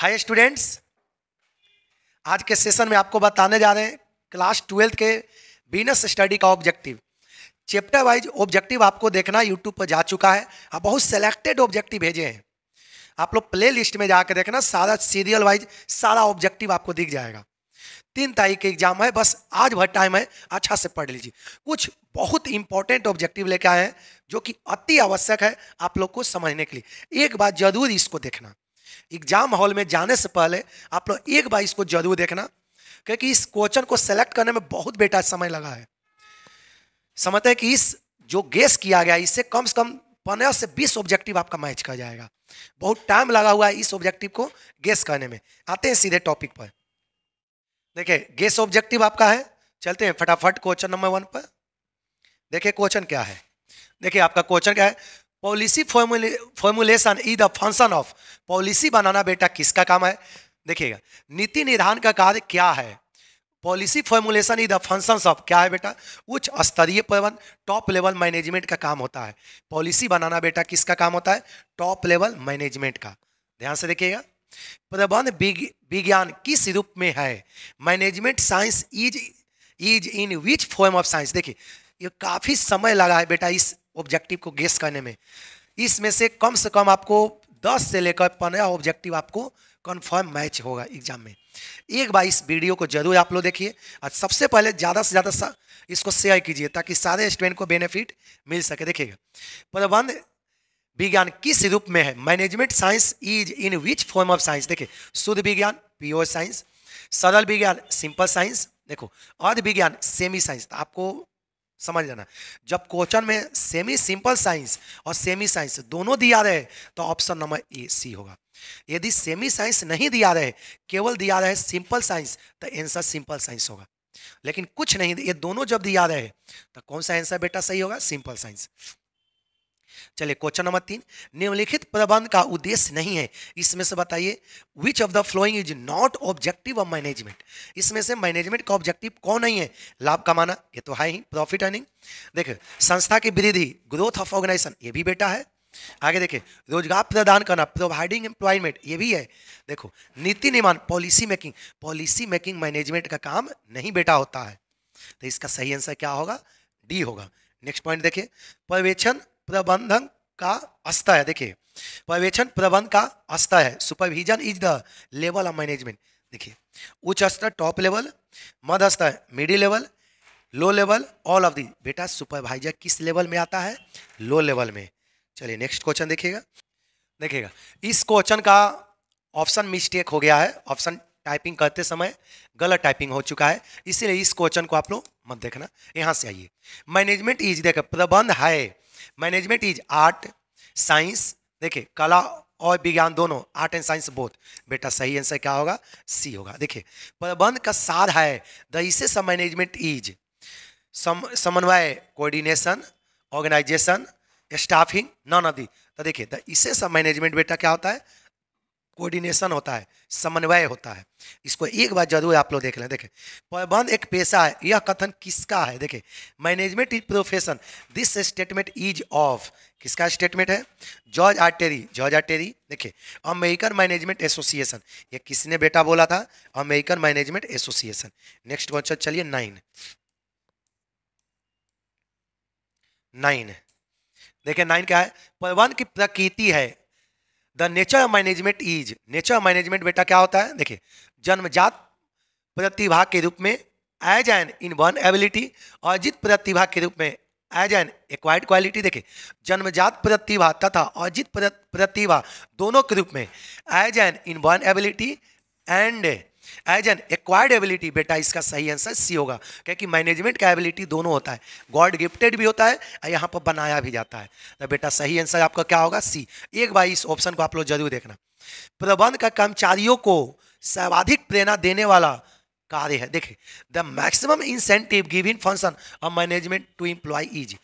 hi students आज के session में आपको बताने जा रहे हैं क्लास ट्वेल्थ के बिजनेस स्टडी का ऑब्जेक्टिव चैप्टर वाइज ऑब्जेक्टिव आपको देखना यूट्यूब पर जा चुका है आप बहुत सेलेक्टेड ऑब्जेक्टिव भेजे हैं आप लोग प्ले लिस्ट में जाकर देखना सारा सीरियल वाइज सारा ऑब्जेक्टिव आपको दिख जाएगा तीन तारीख के एग्जाम है बस आज भर टाइम है अच्छा से पढ़ लीजिए कुछ बहुत इंपॉर्टेंट ऑब्जेक्टिव लेके आए हैं जो कि अति आवश्यक है आप लोग को समझने के लिए एक बात जरूर इसको देखना एग्जाम हॉल में जाने से पहले आप लोग एक बार इसको जरूर देखना क्योंकि इस क्वेश्चन को सेलेक्ट करने में बहुत बेटा समय लगा है समझते हैं कि इस जो गेस किया गया इससे कम से कम पंद्रह से बीस ऑब्जेक्टिव आपका मैच कर जाएगा बहुत टाइम लगा हुआ है इस ऑब्जेक्टिव को गेस करने में आते हैं सीधे टॉपिक पर देखिए गेस ऑब्जेक्टिव आपका है चलते हैं फटाफट क्वेश्चन नंबर वन पर देखिए क्वेश्चन क्या है देखिए आपका क्वेश्चन क्या है policy formulation is the function of policy बनाना बेटा किसका काम है देखिएगा नीति निर्धारण का कार्य क्या है policy formulation is the function of क्या है बेटा उच्च स्तरीय प्रबंध टॉप लेवल मैनेजमेंट का काम होता है पॉलिसी बनाना बेटा किसका काम होता है टॉप लेवल मैनेजमेंट का ध्यान से देखिएगा प्रबंध विज्ञान किस रूप में है management science is is in which form of science देखिए ये काफ़ी समय लगा है बेटा इस ऑब्जेक्टिव को गेस करने में इसमें से कम से कम आपको दस से लेकर पंद्रह ऑब्जेक्टिव आपको कन्फर्म मैच होगा एग्जाम में एक बार इस वीडियो को जरूर आप लोग देखिए और सबसे पहले ज़्यादा से ज़्यादा सा इसको शेयर कीजिए ताकि सारे स्टूडेंट को बेनिफिट मिल सके देखिएगा प्रबंध विज्ञान किस रूप में है management science is in which form of science देखिए शुद्ध विज्ञान प्योर साइंस सरल विज्ञान सिंपल साइंस देखो अर्ध विज्ञान सेमी साइंस आपको समझ लेना जब क्वेश्चन में सेमी सिंपल साइंस और सेमी साइंस दोनों दिया रहे तो ऑप्शन नंबर ए सी होगा यदि सेमी साइंस नहीं दिया रहे केवल दिया रहे सिंपल साइंस तो आंसर सिंपल साइंस होगा लेकिन कुछ नहीं ये दोनों जब दिया रहे तो कौन सा आंसर बेटा सही होगा सिंपल साइंस चलिए क्वेश्चन नंबर तीन निम्नलिखित प्रबंध का उद्देश्य नहीं है इसमें से बताइए which of the following is not objective of management इसमें से मैनेजमेंट का ऑब्जेक्टिव कौन नहीं है लाभ कमाना ये तो है ही प्रॉफिट अर्निंग देखिए संस्था की वृद्धि ग्रोथ ऑफ ऑर्गेनाइजेशन ये भी बेटा है आगे देखिए रोजगार प्रदान करना प्रोवाइडिंग एम्प्लॉयमेंट ये भी है देखो नीति निर्माण policy making policy making management का काम नहीं बेटा होता है तो इसका सही आंसर क्या होगा डी होगा नेक्स्ट पॉइंट देखिए पर्यवेक्षण प्रबंधन का आस्था है देखिए पर्यवेक्षण प्रबंध का आस्था है supervision is the level of management देखिए उच्च स्तर टॉप लेवल मध्य स्तर middle level low level all of the बेटा सुपरवाइजर किस लेवल में आता है लो लेवल में चलिए नेक्स्ट क्वेश्चन देखिएगा देखिएगा इस क्वेश्चन का ऑप्शन मिस्टेक हो गया है ऑप्शन टाइपिंग करते समय गलत टाइपिंग हो चुका है इसीलिए इस क्वेश्चन को आप लोग मत देखना यहाँ से आइए मैनेजमेंट इज देखा प्रबंध है मैनेजमेंट इज आर्ट साइंस देखिए कला और विज्ञान दोनों आर्ट एंड साइंस बोथ बेटा सही आंसर क्या होगा सी होगा देखिए प्रबंध का साध है द इसे मैनेजमेंट इज सम समन्वय coordination organisation staffing none of the तो देखिए द इसे मैनेजमेंट बेटा क्या होता है कोऑर्डिनेशन होता है समन्वय होता है इसको एक बार जरूर आप लोग देख लें देखें प्रबंध एक पेशा है यह कथन किसका है देखें management is profession this statement is of किसका स्टेटमेंट है जॉर्ज आर्टेरी जॉर्ज आर्टेरी देखिए अमेरिकन मैनेजमेंट एसोसिएशन ये किसने बेटा बोला था American Management Association next question चलिए नाइन नाइन देखिए नाइन क्या है प्रबंध की प्रकृति है the nature of management is nature of management बेटा क्या होता है देखिए जन्मजात प्रतिभा के रूप में as an innate ability अर्जित प्रतिभा के रूप में एज एन एक्वायर्ड क्वालिटी देखिए जन्मजात प्रतिभा तथा अर्जित प्रतिभा दोनों के रूप में as an innate ability and as an acquired ability बेटा इसका सही आंसर सी होगा क्योंकि मैनेजमेंट का एबिलिटी दोनों होता है गॉड गिफ्टेड भी होता है और यहाँ पर बनाया भी जाता है तो बेटा सही आंसर आपका क्या होगा सी एक बार इस ऑप्शन को आप लोग जरूर देखना प्रबंध का कर्मचारियों को सर्वाधिक प्रेरणा देने वाला कार्य है देखिए the maximum incentive giving function और मैनेजमेंट टू इम्प्लॉय इज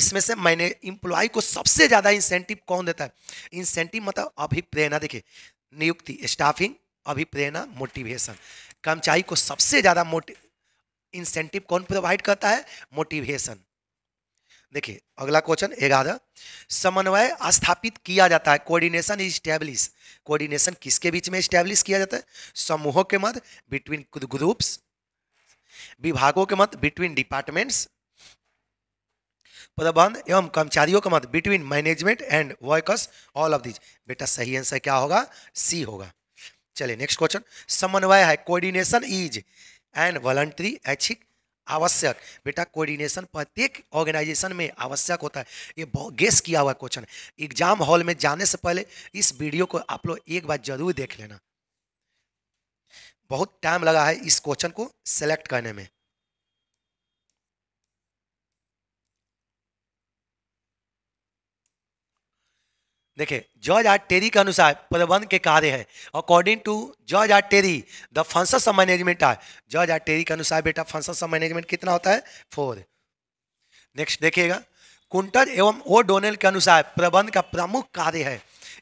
इसमें से मैंने इम्प्लॉय को सबसे ज़्यादा इंसेंटिव कौन देता है इंसेंटिव मतलब अभिप्रेरणा देखिए नियुक्ति स्टाफिंग अभिप्रेरणा मोटिवेशन कर्मचारी को सबसे ज़्यादा मोटिव इंसेंटिव कौन प्रोवाइड करता है मोटिवेशन देखिए अगला क्वेश्चन ग्यारह समन्वय स्थापित किया जाता है कोऑर्डिनेशन इज स्टैब्लिश कोऑर्डिनेशन किसके बीच में स्टैब्लिश किया जाता है समूहों के मध्य बिटवीन ग्रुप्स विभागों के मध्य बिटवीन डिपार्टमेंट्स प्रबंध एवं कर्मचारियों के मध्य between management and workers all of this बेटा सही आंसर क्या होगा सी होगा चलिए नेक्स्ट क्वेश्चन समन्वय है कोऑर्डिनेशन इज एंड वॉलंटरी ऐच्छिक आवश्यक बेटा कोऑर्डिनेशन प्रत्येक ऑर्गेनाइजेशन में आवश्यक होता है ये बहुत गेस किया हुआ क्वेश्चन एग्जाम हॉल में जाने से पहले इस वीडियो को आप लोग एक बार जरूर देख लेना बहुत टाइम लगा है इस क्वेश्चन को सेलेक्ट करने में देखे जॉर्ज आर टेरी के अनुसार प्रबंध के कार्य है according to George R Terry the functions of management are George R Terry के अनुसार बेटा फंक्शंस ऑफ मैनेजमेंट कितना होता है फोर नेक्स्ट देखिएगा कुंटर एवं ओ डोनेल के अनुसार प्रबंध का प्रमुख कार्य है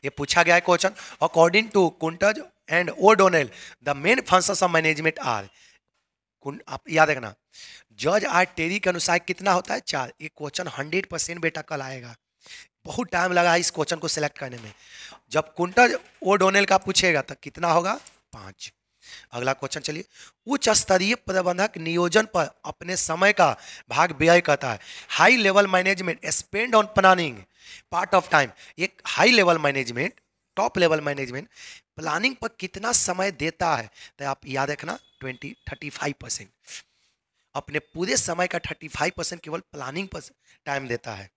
ये पूछा गया है question according to Koontz and O'Donnell the main functions of management are आप याद रखना जॉर्ज आर टेरी के अनुसार कितना होता है चार ये क्वेश्चन हंड्रेड परसेंट बेटा कल आएगा बहुत टाइम लगा इस क्वेश्चन को सिलेक्ट करने में जब कुंटल ओ डोनेल का पूछेगा तो कितना होगा पाँच अगला क्वेश्चन चलिए उच्च स्तरीय प्रबंधक नियोजन पर अपने समय का भाग व्यय करता है high level management spend on planning part of time एक high level management top level management planning पर कितना समय देता है तो आप याद रखना ट्वेंटी थर्टी फाइव परसेंट अपने पूरे समय का थर्टी फाइव परसेंट केवल प्लानिंग पर टाइम देता है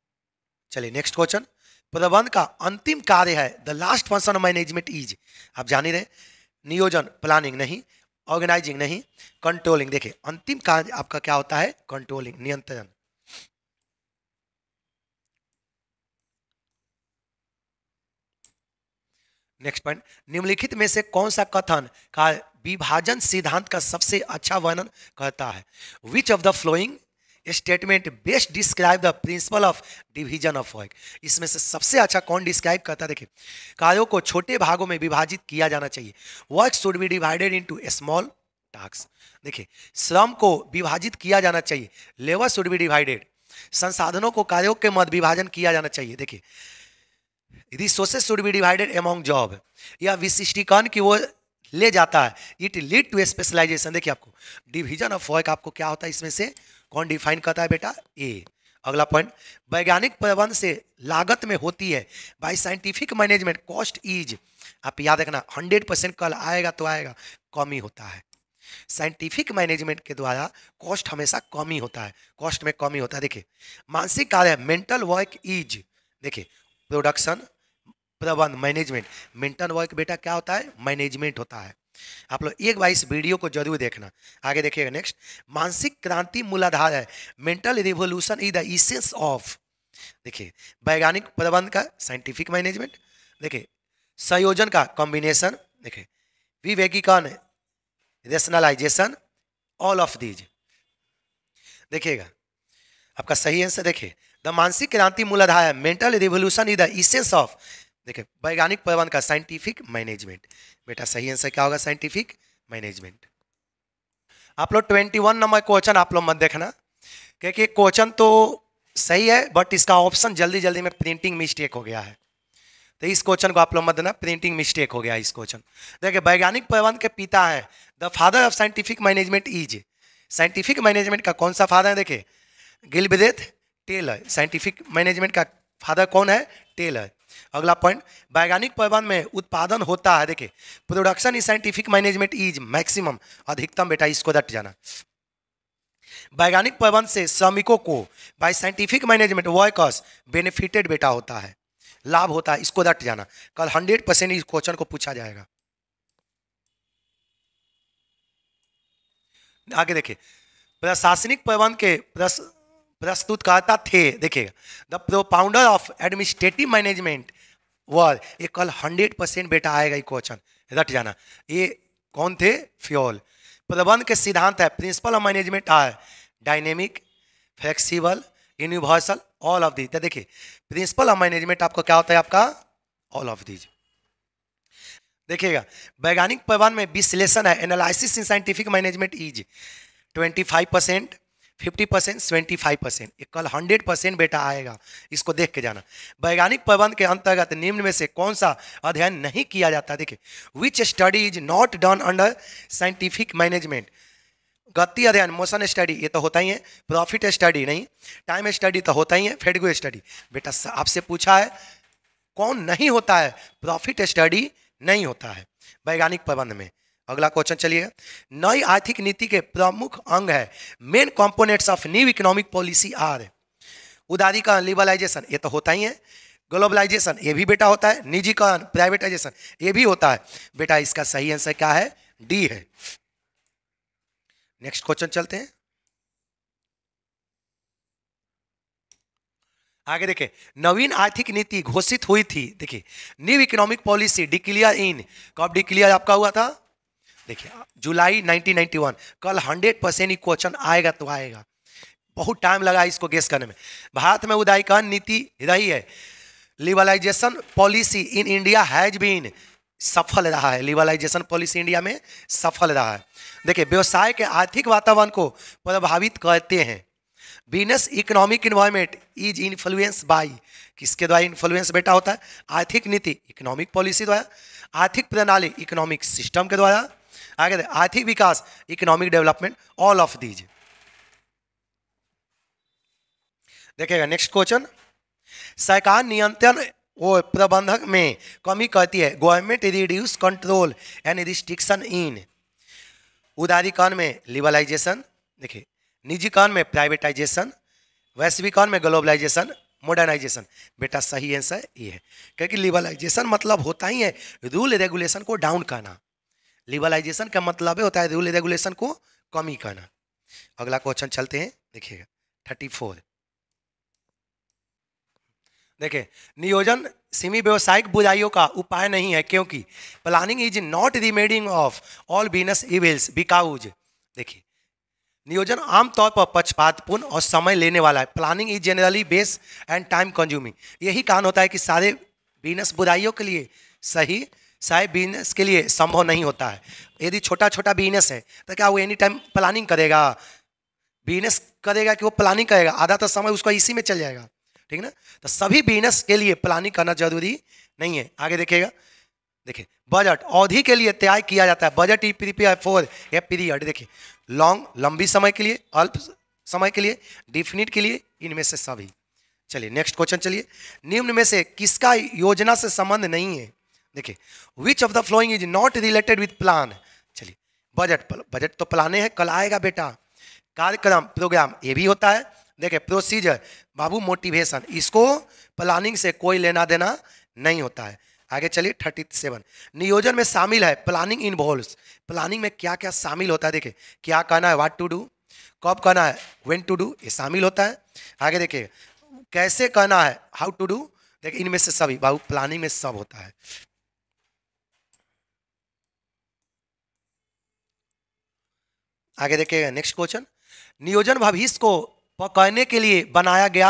चलिए नेक्स्ट क्वेश्चन प्रबंध का अंतिम कार्य है the last function of management is आप जान ही रहे नियोजन प्लानिंग नहीं ऑर्गेनाइजिंग नहीं कंट्रोलिंग देखिए अंतिम कार्य आपका क्या होता है कंट्रोलिंग नियंत्रण नेक्स्ट पॉइंट निम्नलिखित में से कौन सा कथन का विभाजन सिद्धांत का सबसे अच्छा वर्णन करता है which of the following statement best describe the principle of division of work इसमें से सबसे अच्छा कौन डिस्क्राइब करता देखिए कार्यों को छोटे भागों में विभाजित किया जाना चाहिए work should be divided into small task देखिए श्रम को विभाजित किया जाना चाहिए लेबर शुड बी डिवाइडेड संसाधनों को कार्यों के मध्य विभाजन किया जाना चाहिए देखिए resources should be divided among job या विशिष्टीकरण की वो ले जाता है इट लीड टू स्पेशलाइजेशन देखिए आपको डिविजन ऑफ वर्क आपको क्या होता है इसमें से कौन डिफाइन करता है बेटा ए अगला पॉइंट वैज्ञानिक प्रबंध से लागत में होती है by scientific management cost is आप याद रखना हंड्रेड परसेंट कल आएगा तो आएगा कम ही होता है साइंटिफिक मैनेजमेंट के द्वारा कॉस्ट हमेशा कम ही होता है कॉस्ट में कम ही होता है देखिए मानसिक कार्य मेंटल वर्क इज देखिए प्रोडक्शन प्रबंध मैनेजमेंट मिंटन वर्क बेटा क्या होता है मैनेजमेंट होता है आप लोग एक बार इस वीडियो को जरूर देखना आगे देखिएगा नेक्स्ट मानसिक क्रांति मूलाधार है mental revolution is the essence of देखिए वैज्ञानिक प्रबंध का साइंटिफिक मैनेजमेंट देखिए संयोजन का कॉम्बिनेशन देखिए विवेकीकरण रेशनलाइजेशन ऑल ऑफ दीज देखिएगा आपका सही आंसर देखिए द मानसिक क्रांति मूलाधार है mental revolution is the essence of देखिए वैज्ञानिक प्रबंध का साइंटिफिक मैनेजमेंट बेटा सही आंसर क्या होगा साइंटिफिक मैनेजमेंट आप लोग ट्वेंटी वन नंबर क्वेश्चन आप लोग मत देखना क्योंकि क्वेश्चन तो सही है बट इसका ऑप्शन जल्दी जल्दी में प्रिंटिंग मिस्टेक हो गया है तो इस क्वेश्चन को आप लोग मत देना प्रिंटिंग मिस्टेक हो गया इस क्वेश्चन देखिए वैज्ञानिक प्रबंध के पिता है the father of scientific management is scientific management का कौन सा फादर है देखिए गिलबेदेथ टेलर साइंटिफिक मैनेजमेंट का फादर कौन है टेलर अगला पॉइंट वैज्ञानिक पैमान में उत्पादन होता है देखिए production is scientific management is maximum अधिकतम बेटा इसको दट जाना वैज्ञानिक पैमान से श्रमिकों को by scientific management workers benefited बेटा होता है लाभ होता है इसको दट जाना कल हंड्रेड इस क्वेश्चन को पूछा जाएगा आगे देखिए प्रशासनिक पैमान के प्रस प्रस्तुत करता थे देखिएगा the propounder of administrative management were ये कल हंड्रेड परसेंट बेटा आएगा ये क्वेश्चन रट जाना ये कौन थे फ्योल प्रबंध के सिद्धांत है principle of management are dynamic flexible universal all of these देखिए प्रिंसिपल ऑफ मैनेजमेंट आपका क्या होता है आपका ऑल ऑफ दीज देखिएगा वैज्ञानिक प्रबंध में विश्लेषण है analysis in scientific management is 25 percent fifty percent seventy five percent ये कल हंड्रेड परसेंट बेटा आएगा इसको देख के जाना वैज्ञानिक प्रबंध के अंतर्गत निम्न में से कौन सा अध्ययन नहीं किया जाता देखिए which study is not done under scientific management गति अध्ययन मोशन स्टडी ये तो होता ही है प्रॉफिट स्टडी नहीं टाइम स्टडी तो होता ही है फेडगो स्टडी बेटा आपसे पूछा है कौन नहीं होता है प्रॉफिट स्टडी नहीं होता है वैज्ञानिक प्रबंध में अगला क्वेश्चन चलिए नई आर्थिक नीति के प्रमुख अंग है main components of new economic policy are उदारीकरण लिबलाइजेशन ये तो होता ही है ग्लोबलाइजेशन ये भी बेटा होता है निजीकरण प्राइवेटाइजेशन ये भी होता है बेटा इसका सही आंसर क्या है डी है नेक्स्ट क्वेश्चन चलते हैं आगे देखे नवीन आर्थिक नीति घोषित हुई थी देखिए new economic policy declare in कब डिक्लियर आपका हुआ था देखिए जुलाई 1991 कल 100 परसेंट ही क्वेश्चन आएगा तो आएगा बहुत टाइम लगा इसको गेस करने में भारत में उदायकन नीति रही है liberalisation policy in India has been सफल रहा है लिबलाइजेशन पॉलिसी इंडिया में सफल रहा है देखिए व्यवसाय के आर्थिक वातावरण को प्रभावित करते हैं business economic environment is influence by किसके द्वारा इन्फ्लुएंस बेटा होता है आर्थिक नीति इकोनॉमिक पॉलिसी द्वारा आर्थिक प्रणाली इकोनॉमिक सिस्टम के द्वारा आगे देखें आर्थिक विकास economic development all of these देखिएगा नेक्स्ट क्वेश्चन सरकार नियंत्रण और प्रबंधक में कमी करती है government reduce control and restriction in उदारीकरण में लिबलाइजेशन देखिए निजीकरण में प्राइवेटाइजेशन वैश्विकरण में ग्लोबलाइजेशन मॉडर्नाइजेशन बेटा सही आंसर ये है क्योंकि लिबलाइजेशन मतलब होता ही है रूल रेगुलेशन को डाउन करना लिबलाइजेशन का मतलब होता है रूल रेगुलेशन को कम ही करना अगला क्वेश्चन चलते हैं देखिएगा थर्टी फोर देखिए नियोजन सीमी व्यवसायिक बुराइयों का उपाय नहीं है क्योंकि planning is not remedying of all business evils because देखिए नियोजन आमतौर पर पक्षपातपूर्ण और समय लेने वाला है planning is generally base and time consuming यही कारण होता है कि सारे बिजनेस बुराइयों के लिए सही साहब बिजनेस के लिए संभव नहीं होता है यदि छोटा छोटा बिजनेस है तो क्या वो एनी टाइम प्लानिंग करेगा बिजनेस करेगा कि वो प्लानिंग करेगा आधा तो समय उसका इसी में चल जाएगा ठीक ना तो सभी बिजनेस के लिए प्लानिंग करना जरूरी नहीं है आगे देखिएगा देखिए बजट अवधि के लिए तैयार किया जाता है बजट ई प्रीपेयर फोर या पीरियड देखिए लॉन्ग लंबी समय के लिए अल्प समय के लिए डिफिनिट के लिए इनमें से सभी चलिए नेक्स्ट क्वेश्चन चलिए निम्न में से किसका योजना से संबंध नहीं है देखिए which of the following is not related with plan चलिए बजट बजट तो प्लाने है कल आएगा बेटा कार्यक्रम प्रोग्राम ये भी होता है देखिए प्रोसीजर बाबू मोटिवेशन इसको प्लानिंग से कोई लेना देना नहीं होता है आगे चलिए थर्टी सेवन नियोजन में शामिल है प्लानिंग इन्वॉल्व प्लानिंग में क्या क्या शामिल होता है देखिए क्या कहना है वाट टू डू कब कहना है वेन टू डू ये शामिल होता है आगे देखिए कैसे कहना है हाउ टू डू देखिए इनमें से सभी बाबू प्लानिंग में सब होता है आगे देखिएगा नेक्स्ट क्वेश्चन नियोजन भविष्य को पकड़ने के लिए बनाया गया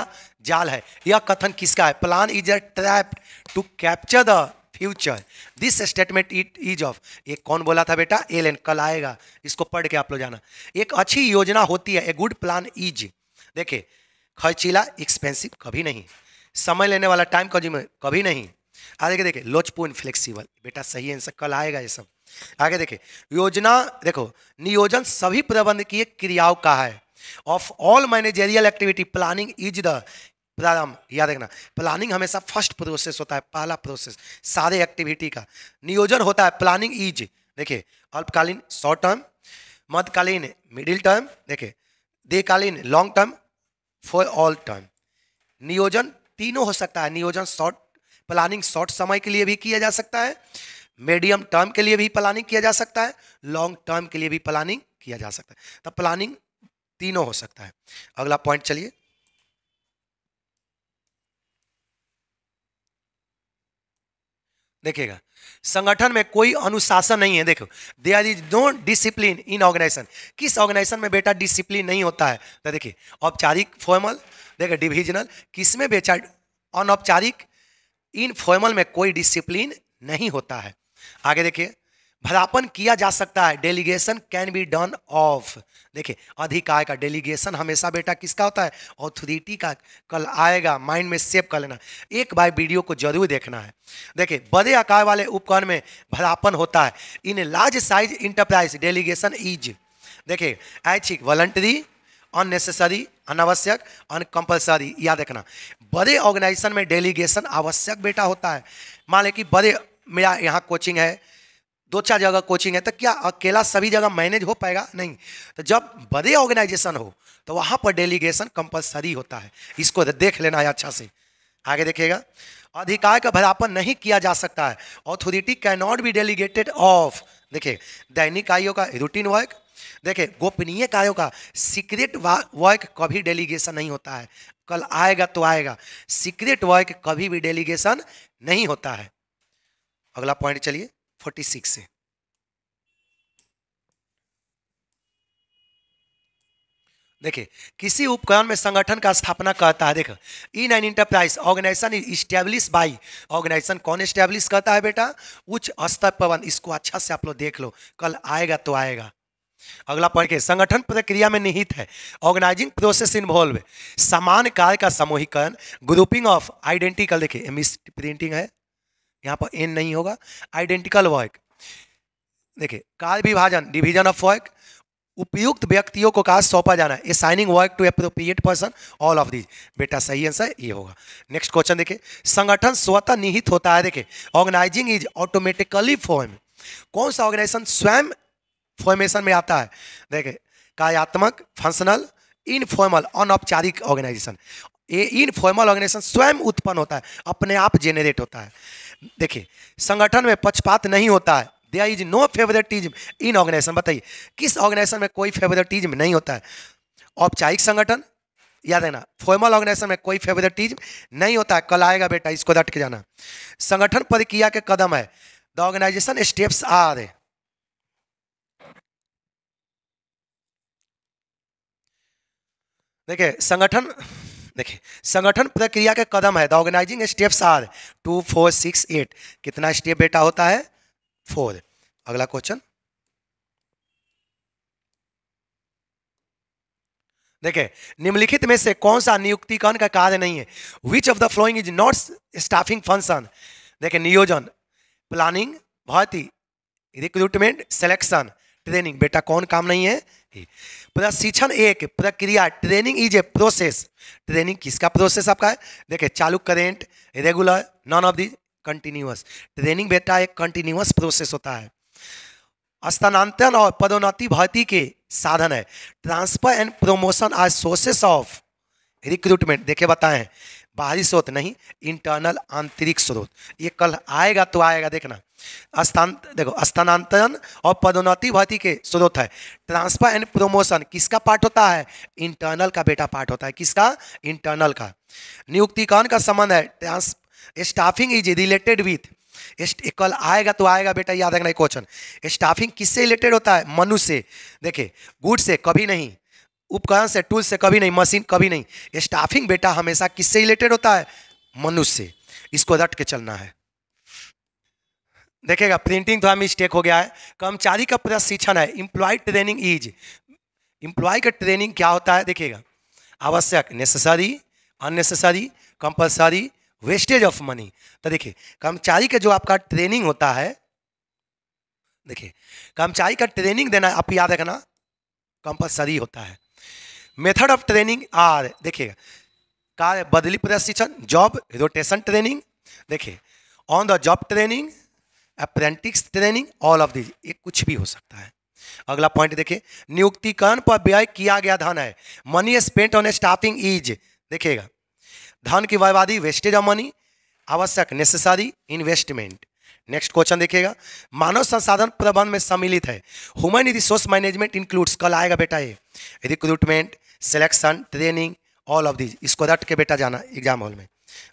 जाल है यह कथन किसका है plan is a trap to capture the future this statement it is of ये कौन बोला था बेटा एल एन कल आएगा इसको पढ़ के आप लोग जाना एक अच्छी योजना होती है ए गुड प्लान इज देखिए खर्चीला एक्सपेंसिव कभी नहीं समय लेने वाला टाइम कंज्यूमर कभी नहीं आगे देखिए लोचपूर्ण फ्लेक्सीबल बेटा सही आंसर कल आएगा ये सब आगे देखिए योजना देखो नियोजन सभी प्रबंधकीय क्रियाओं का है of all managerial activity planning is the प्रारंभ याद रखना प्लानिंग हमेशा फर्स्ट प्रोसेस होता है पहला प्रोसेस सारे एक्टिविटी का नियोजन होता है प्लानिंग इज देखिए अल्पकालीन शॉर्ट टर्म मध्यकालीन मिडिल टर्म देखिए दीर्घकालीन long term for all term नियोजन तीनों हो सकता है नियोजन शॉर्ट प्लानिंग शॉर्ट समय के लिए भी किया जा सकता है मीडियम टर्म के लिए भी प्लानिंग किया जा सकता है लॉन्ग टर्म के लिए भी प्लानिंग किया जा सकता है तो प्लानिंग तीनों हो सकता है अगला पॉइंट चलिए देखिएगा संगठन में कोई अनुशासन नहीं है देखो they are is no discipline in organisation किस ऑर्गेनाइजेशन में बेटा डिसिप्लिन नहीं होता है तो देखिए औपचारिक फॉर्मल देखिए डिविजनल किसमें बेचार बेचा अनौपचारिक फॉर्मल में कोई डिसिप्लिन नहीं होता है आगे देखिए भलापन किया जा सकता है delegation can be done of देखिए अधिकार का डेलीगेशन हमेशा बेटा किसका होता है ऑथोरिटी का कल आएगा माइंड में सेव कर लेना एक बार वीडियो को जरूर देखना है देखिए बड़े आकार वाले उपकरण में भलापन होता है in large size enterprise delegation is देखिए ऐच्छिक वॉलंटरी अननेसेसरी अनावश्यक अनकम्पल्सरी याद रखना बड़े ऑर्गेनाइजेशन में डेलीगेशन आवश्यक बेटा होता है मान लें कि बड़े मेरा यहाँ कोचिंग है दो चार जगह कोचिंग है तो क्या अकेला सभी जगह मैनेज हो पाएगा नहीं तो जब बड़े ऑर्गेनाइजेशन हो तो वहाँ पर डेलीगेशन कंपलसरी होता है इसको तो देख लेना है अच्छा से आगे देखिएगा अधिकार का भरापन नहीं किया जा सकता है authority can not be delegated of देखिए दैनिक आयो का रूटीन वर्क देखिए गोपनीय कार्यों का सीक्रेट वर्क कभी डेलीगेशन नहीं होता है कल आएगा तो आएगा सीक्रेट वर्क कभी भी डेलीगेशन नहीं होता है अगला पॉइंट चलिए फोर्टी सिक्स से देखिए किसी उपकरण में संगठन का स्थापना करता है देखो ई नाइन enterprise organisation is establish by organisation कौन स्टैब्लिश करता है बेटा उच्च स्तर पवन इसको अच्छा से आप लोग देख लो कल आएगा तो आएगा अगला पॉइंट के संगठन प्रक्रिया में निहित है ऑर्गेनाइजिंग प्रोसेस इन्वॉल्व समान कार्य का सामूहिकरण ग्रुपिंग ऑफ आइडेंटिकल देखिए प्रिंटिंग है यहाँ पर एन नहीं होगा आइडेंटिकल वर्क देखिए कार्य विभाजन डिवीजन ऑफ वर्क उपयुक्त व्यक्तियों को कार्य सौंपा जाना है signing work to appropriate person all of these बेटा सही आंसर ये होगा नेक्स्ट क्वेश्चन देखिए संगठन स्वतः निहित होता है देखिए ऑर्गेनाइजिंग इज ऑटोमेटिकली फॉर्म कौन सा ऑर्गेनाइजेशन स्वयं फॉर्मेशन में आता है देखिए कार्यात्मक फंक्शनल इनफॉर्मल अनौपचारिक ऑर्गेनाइजेशन ये इनफॉर्मल ऑर्गेनाइजेशन स्वयं उत्पन्न होता है अपने आप जेनरेट होता है देखिए संगठन में पक्षपात नहीं होता है there is no favouritism in organisation बताइए किस ऑर्गेनाइजेशन में कोई फेवरेटिज्म नहीं होता है औपचारिक संगठन याद है ना फॉर्मल ऑर्गेनाइजेशन में कोई फेवरेटिज्म नहीं होता है कल आएगा बेटा इसको डट के जाना संगठन प्रक्रिया के कदम है द ऑर्गेनाइजेशन स्टेप्स आर देखिये संगठन देखिए संगठन प्रक्रिया के कदम है the organising steps are two four six eight कितना स्टेप बेटा होता है फोर अगला क्वेश्चन देखे निम्नलिखित में से कौन सा नियुक्तिकरण का कार्य नहीं है which of the following is not staffing function देखे नियोजन प्लानिंग भर्ती रिक्रूटमेंट सिलेक्शन ट्रेनिंग बेटा कौन काम नहीं है प्रशिक्षण एक प्रक्रिया training is a process training किसका प्रोसेस आपका है देखिए चालू current regular none of the continuous training बेटा एक कंटिन्यूअस प्रोसेस होता है स्थानांतरण और पदोन्नति भर्ती के साधन है transfer and promotion are sources of recruitment देखिए बताएं बाहरी स्रोत नहीं इंटरनल आंतरिक स्रोत ये कल आएगा तो आएगा देखना स्थान देखो स्थानांतरण और पदोन्नति भर्ती के स्रोत है ट्रांसफर एंड प्रोमोशन किसका पार्ट होता है इंटरनल का बेटा पार्ट होता है किसका इंटरनल का नियुक्तिकरण का संबंध है ट्रांस स्टाफिंग इज रिलेटेड विथ कल आएगा तो आएगा बेटा याद रखना क्वेश्चन स्टाफिंग किससे रिलेटेड होता है मनुष्य देखे गुड से कभी नहीं उपकरण से टूल से कभी नहीं मशीन कभी नहीं स्टाफिंग बेटा हमेशा किससे रिलेटेड होता है मनुष्य इसको रट के चलना है देखेगा प्रिंटिंग थोड़ा मिस्टेक हो गया है कर्मचारी का प्रशिक्षण है इम्प्लॉय ट्रेनिंग इज इम्प्लॉय का ट्रेनिंग क्या होता है देखिएगा आवश्यक necessary unnecessary compulsory wastage of money तो देखिए कर्मचारी का जो आपका ट्रेनिंग होता है देखिए कर्मचारी का ट्रेनिंग देना आप याद रखना कंपलसरी होता है मेथड ऑफ ट्रेनिंग आर देखिएगा कार्य बदली प्रशिक्षण जॉब रोटेशन ट्रेनिंग देखिए on the job training apprentice training all of this ये कुछ भी हो सकता है अगला पॉइंट देखिए नियुक्तिकरण पर व्यय किया गया धन है money spent on staffing is देखिएगा धन की बर्बादी वेस्टेज ऑफ मनी आवश्यक नेसेसरी इन्वेस्टमेंट नेक्स्ट क्वेश्चन देखिएगा मानव संसाधन प्रबंध में सम्मिलित है ह्यूमन रिसोर्स मैनेजमेंट इंक्लूड्स कल आएगा बेटा ये recruitment selection training all of these इसको रट के बेटा जाना एग्जाम हॉल में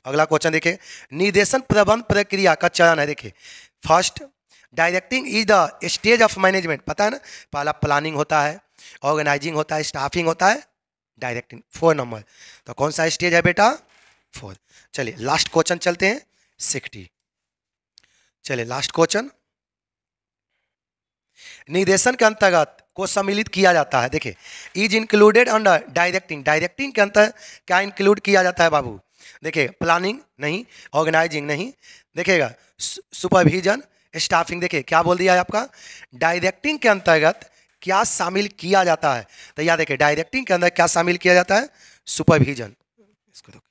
अगला क्वेश्चन देखिए निर्देशन प्रबंध प्रक्रिया का चरण है देखिए first directing is the stage of management पता है ना पहला प्लानिंग होता है ऑर्गेनाइजिंग होता है स्टाफिंग होता है डायरेक्टिंग फोर नंबर तो कौन सा स्टेज है बेटा फोर चलिए लास्ट क्वेश्चन चलते हैं सिक्सटी चलिए लास्ट क्वेश्चन निर्देशन के अंतर्गत को सम्मिलित किया जाता है देखिए is included under directing directing के अंतर क्या इंक्लूड किया जाता है बाबू देखिए प्लानिंग नहीं ऑर्गेनाइजिंग नहीं देखिएगा सुपरविजन स्टाफिंग देखिए क्या बोल दिया है आपका डायरेक्टिंग के अंतर्गत क्या शामिल किया जाता है तो याद देखिए डायरेक्टिंग के अंदर क्या शामिल किया जाता है सुपरविजन इसको